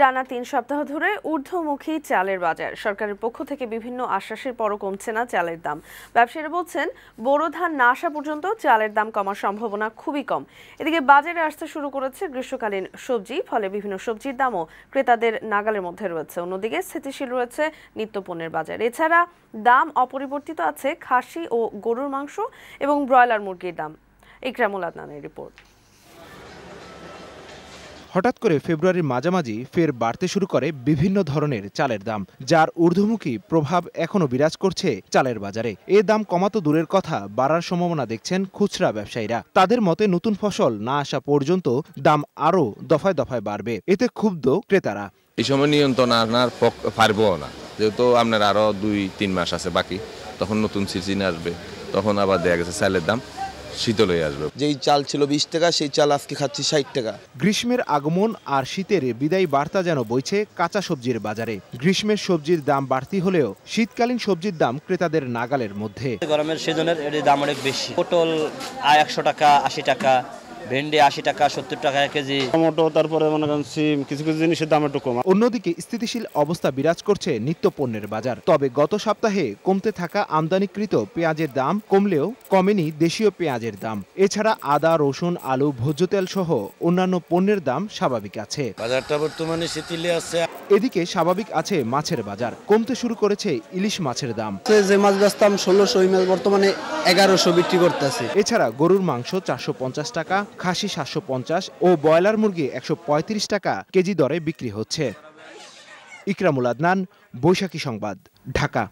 টানা তিন সপ্তাহ ধরে ঊর্ধ্বমুখী চালের বাজার সরকারের পক্ষ থেকে বিভিন্ন আশ্বাসের পরও কমছে না চালের দাম ব্যবসায়ীরা বলছেন বোরো ধান না আসা পর্যন্ত চালের দাম কমার সম্ভাবনা খুবই কম এদিকে বাজারে আসতে শুরু করেছে গ্রীষ্মকালীন সবজি ফলে বিভিন্ন সবজির দামও ক্রেতাদের নাগালের মধ্যে রয়েছে অন্যদিকে স্থিতিশীল রয়েছে নিত্যপণ্যের বাজার এছাড়া দাম অপরিবর্তিত আছে খাসি ও গরুর মাংস এবং ব্রয়লার মুরগির দাম ইকরামুল আদনানের রিপোর্ট হঠাৎ করে ফেব্রুয়ারির মাঝামাঝি ফের বাড়তে শুরু করে বিভিন্ন ধরনের চালের দাম যার ঊর্ধ্বমুখী প্রভাব এখনও বিরাজ করছে চালের বাজারে এ দাম কমা তো দূরের কথা বাড়ার সম্ভাবনা দেখছেন খুচরা ব্যবসায়ীরা তাদের মতে নতুন ফসল না আসা পর্যন্ত দাম আরও দফায় দফায় বাড়বে এতে ক্ষুব্ধ ক্রেতারা এই সময় নিয়ন্ত্রণ আনার পারবো না যেহেতু আপনার আরও দুই তিন মাস আছে বাকি তখন নতুন সিজন আসবে তখন আবার দেখা গেছে চালের দাম শীতল হয়ে আসবে যেই চাল ছিল বিশ টাকা সেই চাল আজকে খাচ্ছি ষাট টাকা গ্রীষ্মের আগমন আর শীতের বিদায় বার্তা যেন বইছে কাঁচা সবজির বাজারে গ্রীষ্মের সবজির দাম বাড়তি হলেও শীতকালীন সবজির দাম ক্রেতাদের নাগালের মধ্যে গরমের সিজনের দাম অনেক বেশি পটল একশো টাকা আশি টাকা ভেন্ডি আশি টাকা সত্তর টাকা এক কেজি টমেটো তারপরে মনে করেন সিম কিছু কিছু জিনিসের দাম একটু কম অন্যদিকে স্থিতিশীল অবস্থা বিরাজ করছে নিত্য পণ্যের বাজার তবে গত সপ্তাহে কমতে থাকা আমদানিকৃত পেঁয়াজের দাম কমলেও কমেনি দেশীয় পেঁয়াজের দাম এছাড়া আদা রসুন আলু ভোজ্য তেল সহ অন্যান্য পণ্যের দাম স্বাভাবিক আছে বাজারটা বর্তমানে শিথিলে আছে এদিকে স্বাভাবিক আছে মাছের বাজার কমতে শুরু করেছে ইলিশ মাছের দাম যে মাছ বেচতাম ষোলোশো ইমেল বর্তমানে এগারোশো বিক্রি করতেছে এছাড়া গরুর মাংস চারশো টাকা খাসি সাতশো পঞ্চাশ ও ব্রয়লার মুরগি একশো পঁয়ত্রিশ টাকা কেজি দরে বিক্রি হচ্ছে ইকরামুল আদনান বৈশাখী সংবাদ ঢাকা